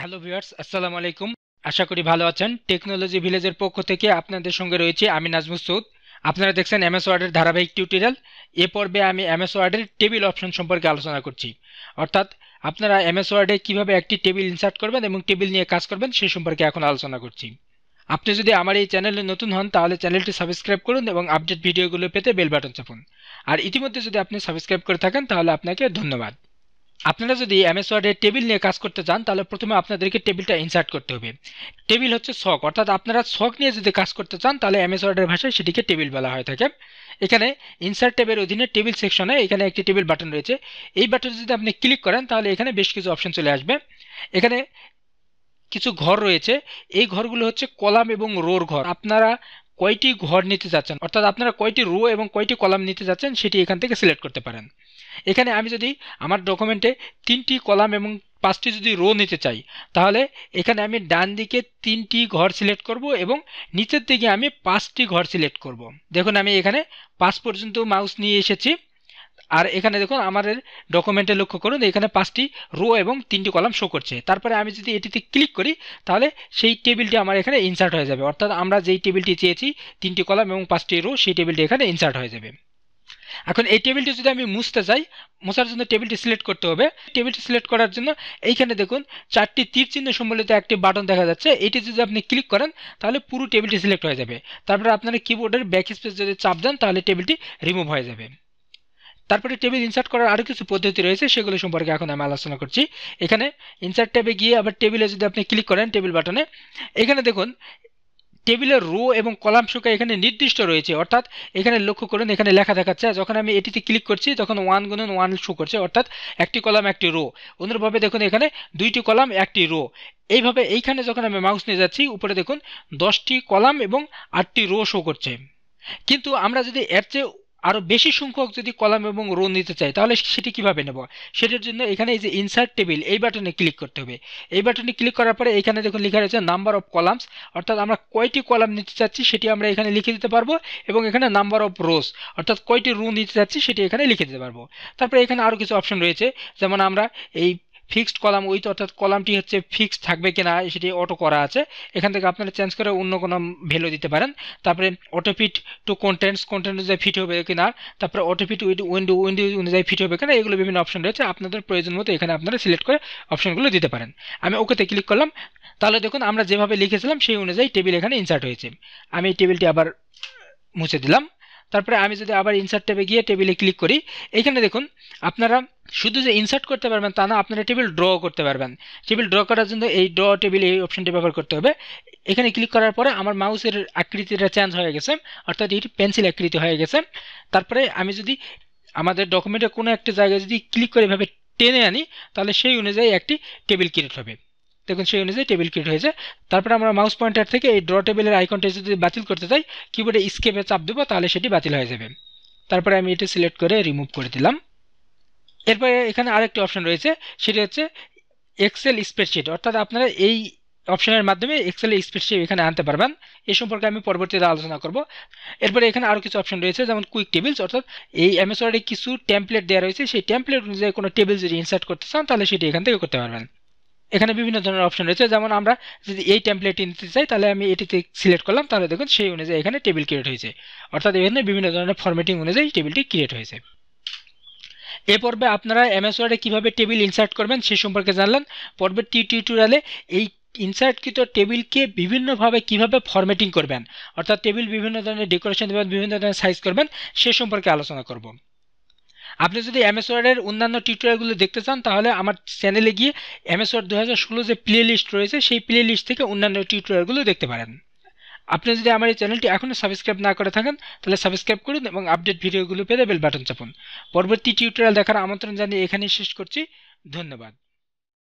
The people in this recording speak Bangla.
হ্যালো ভিউয়ার্স আসসালামু আলাইকুম আশা করি ভালো আছেন টেকনোলজি ভিলেজের পক্ষ থেকে আপনাদের সঙ্গে রয়েছে আমি নাজমুস সৌদ আপনারা দেখছেন এমএস ওয়ার্ডের ধারাবাহিক টিউটোরিয়াল এ পর্বে আমি এমএস ওয়ার্ডের টেবিল অপশন সম্পর্কে আলোচনা করছি অর্থাৎ আপনারা এমএস ওয়ার্ডে কীভাবে একটি টেবিল ইনসার্ট করবেন এবং টেবিল নিয়ে কাজ করবেন সেই সম্পর্কে এখন আলোচনা করছি আপনি যদি আমার এই চ্যানেলে নতুন হন তাহলে চ্যানেলটি সাবস্ক্রাইব করুন এবং আপডেট ভিডিওগুলো পেতে বেল বাটন চাপুন আর ইতিমধ্যে যদি আপনি সাবস্ক্রাইব করে থাকেন তাহলে আপনাকে ধন্যবাদ আপনারা যদি এমএস ওয়ার্ডের টেবিল নিয়ে কাজ করতে চান তাহলে প্রথমে আপনাদেরকে টেবিলটা ইনসার্ট করতে হবে টেবিল হচ্ছে শখ অর্থাৎ আপনারা শখ নিয়ে যদি কাজ করতে চান তাহলে এমএস ওয়ার্ডের ভাষায় সেটিকে টেবিল বলা হয়ে থাকে এখানে ইনসার্ট ট্যাবের অধীনে টেবিল সেকশনে এখানে একটি টেবিল বাটন রয়েছে এই বাটনে যদি আপনি ক্লিক করেন তাহলে এখানে বেশ কিছু অপশন চলে আসবে এখানে কিছু ঘর রয়েছে এই ঘরগুলো হচ্ছে কলাম এবং রোর ঘর আপনারা কয়টি ঘর নিতে যাচ্ছেন অর্থাৎ আপনারা কয়টি রো এবং কয়টি কলাম নিতে যাচ্ছেন সেটি এখান থেকে সিলেক্ট করতে পারেন এখানে আমি যদি আমার ডকুমেন্টে তিনটি কলাম এবং পাঁচটি যদি রো নিতে চাই তাহলে এখানে আমি ডান দিকে তিনটি ঘর সিলেক্ট করব এবং নিচের দিকে আমি পাঁচটি ঘর সিলেক্ট করব। দেখুন আমি এখানে পাঁচ পর্যন্ত মাউস নিয়ে এসেছি আর এখানে দেখুন আমাদের ডকুমেন্টে লক্ষ্য করুন এখানে পাঁচটি রো এবং তিনটি কলাম শো করছে তারপরে আমি যদি এটিতে ক্লিক করি তাহলে সেই টেবিলটি আমার এখানে ইনসার্ট হয়ে যাবে অর্থাৎ আমরা যেই টেবিলটি চেয়েছি তিনটি কলাম এবং পাঁচটি রো সেই টেবিলটি এখানে ইনসার্ট হয়ে যাবে এখন এই টেবিলটি যদি আমি মুছতে চাই মোছার জন্য টেবিলটি সিলেক্ট করতে হবে টেবিলটি সিলেক্ট করার জন্য এইখানে দেখুন চারটি তীর চিহ্ন সম্বলিত একটি বাটন দেখা যাচ্ছে এটি যদি আপনি ক্লিক করেন তাহলে পুরো টেবিলটি সিলেক্ট হয়ে যাবে তারপরে আপনারা কিবোর্ডের ব্যাক স্পেস যদি চাপ দেন তাহলে টেবিলটি রিমুভ হয়ে যাবে তারপরে টেবিল ইনসার্ট করার আরও কিছু পদ্ধতি রয়েছে সেগুলো সম্পর্কে এখন আমি আলোচনা করছি এখানে ইনসার্ট ট্যাবে গিয়ে আবার টেবিলে যদি আপনি ক্লিক করেন টেবিল বাটনে এখানে দেখুন টেবিলের রো এবং কলাম সংখ্যা এখানে নির্দিষ্ট রয়েছে অর্থাৎ এখানে লক্ষ্য করুন এখানে লেখা দেখাচ্ছে যখন আমি এটিতে ক্লিক করছি তখন ওয়ান গুণন ওয়ান শো করছে অর্থাৎ একটি কলাম একটি রো অন্যভাবে দেখুন এখানে দুইটি কলাম একটি রো এইভাবে এইখানে যখন আমি মাউস নিয়ে যাচ্ছি উপরে দেখুন দশটি কলাম এবং আটটি রো শো করছে কিন্তু আমরা যদি এর চেয়ে আরও বেশি সংখ্যক যদি কলাম এবং রো নিতে চাই তাহলে সেটি কিভাবে নেব সেটার জন্য এখানে এই যে ইনসার্ট টেবিল এই বাটনে ক্লিক করতে হবে এই বাটনে ক্লিক করার পরে এখানে দেখুন লেখা রয়েছে নাম্বার অফ কলামস অর্থাৎ আমরা কয়টি কলাম নিতে চাচ্ছি সেটি আমরা এখানে লিখে দিতে পারবো এবং এখানে নাম্বার অফ রোস অর্থাৎ কয়টি রো নিতে চাচ্ছি সেটি এখানে লিখে দিতে পারবো তারপরে এখানে আরও কিছু অপশন রয়েছে যেমন আমরা এই ফিক্সড কলাম উইথ অর্থাৎ কলামটি হচ্ছে ফিক্সড থাকবে কি না সেটি অটো করা আছে এখান থেকে আপনারা চেঞ্জ করে অন্য কোনো ভ্যালু দিতে পারেন তারপরে অটোফিট টু কন্টেন্টস কন্টেন্ট অনুযায়ী ফিট হবে কি না তারপরে অটোফিট উইথ উইন্ডো উইন্ডো অনুযায়ী ফিট হবে কি না এগুলো বিভিন্ন অপশন রয়েছে আপনাদের প্রয়োজন মতো এখানে আপনারা সিলেক্ট করে অপশনগুলো দিতে পারেন আমি ওকেতে ক্লিক করলাম তাহলে দেখুন আমরা যেভাবে লিখেছিলাম সেই অনুযায়ী টেবিল এখানে ইনসার্ট হয়েছে আমি এই টেবিলটি আবার মুছে দিলাম তারপরে আমি যদি আবার ইনসার্ট ট্যাবে গিয়ে টেবিলে ক্লিক করি এখানে দেখুন আপনারা শুধু যে ইনসার্ট করতে পারবেন তা না আপনারা টেবিল ড্র করতে পারবেন টেবিল ড্র করার জন্য এই ড্র টেবিল এই অপশনটি ব্যবহার করতে হবে এখানে ক্লিক করার পরে আমার মাউসের আকৃতিটা চেঞ্জ হয়ে গেছে অর্থাৎ এটি পেন্সিল আকৃতি হয়ে গেছে তারপরে আমি যদি আমাদের ডকুমেন্টে কোনো একটা জায়গায় যদি ক্লিক করে এভাবে টেনে আনি তাহলে সেই অনুযায়ী একটি টেবিল ক্রিয়েট হবে দেখুন সেই অনুযায়ী টেবিল ক্রিয়েট হয়েছে তারপরে আমরা মাউস পয়েন্টার থেকে এই ড্র টেবিলের আইকনটা যদি বাতিল করতে চাই কিবোর্ডে স্কেপে চাপ দেবো তাহলে সেটি বাতিল হয়ে যাবে তারপরে আমি এটি সিলেক্ট করে রিমুভ করে দিলাম এরপরে এখানে আরেকটি অপশন রয়েছে সেটি হচ্ছে এক্সেল স্প্রেডশিট অর্থাৎ আপনারা এই অপশনের মাধ্যমে এক্সেল স্প্রেডশিট এখানে আনতে পারবেন এ সম্পর্কে আমি পরবর্তীতে আলোচনা করব এরপরে এখানে আরও কিছু অপশন রয়েছে যেমন কুইক টেবিলস অর্থাৎ এই অ্যামেজনে কিছু ট্যাম্পলেট দেওয়া রয়েছে সেই ট্যাম্পলেট অনুযায়ী কোনো টেবিল যদি ইনসার্ট করতে চান তাহলে সেটি এখান থেকে করতে পারবেন এখানে বিভিন্ন ধরনের অপশন রয়েছে যেমন আমরা যদি এই টেমপ্লেটটি নিতে চাই তাহলে আমি এটিতে সিলেক্ট করলাম তাহলে দেখুন সেই অনুযায়ী এখানে টেবিল ক্রিয়েট হয়েছে অর্থাৎ এখানে বিভিন্ন ধরনের ফরম্যাটিং অনুযায়ী টেবিলটি ক্রিয়েট হয়েছে এ পর্বে আপনারা এমএস ওয়ার্ডে কীভাবে টেবিল ইনসার্ট করবেন সে সম্পর্কে জানলেন পর্বে টি টিউটোরিয়ালে এই ইনসার্টকৃত টেবিলকে বিভিন্নভাবে কীভাবে ফরম্যাটিং করবেন অর্থাৎ টেবিল বিভিন্ন ধরনের ডেকোরেশন দেবেন বিভিন্ন ধরনের সাইজ করবেন সে সম্পর্কে আলোচনা করব আপনি যদি এমএস ওয়ার্ডের অন্যান্য টিউটোরিয়ালগুলো দেখতে চান তাহলে আমার চ্যানেলে গিয়ে এমএস ওয়ার্ড দু হাজার ষোলো যে প্লে লিস্ট রয়েছে সেই প্লে লিস্ট থেকে অন্যান্য টিউটোরিয়ালগুলো দেখতে পারেন আপনি যদি আমার এই চ্যানেলটি এখনও সাবস্ক্রাইব না করে থাকেন তাহলে সাবস্ক্রাইব করুন এবং আপডেট ভিডিওগুলো পেতে বেল বাটন চাপুন পরবর্তী টিউটোরিয়াল দেখার আমন্ত্রণ জানিয়ে এখানেই শেষ করছি ধন্যবাদ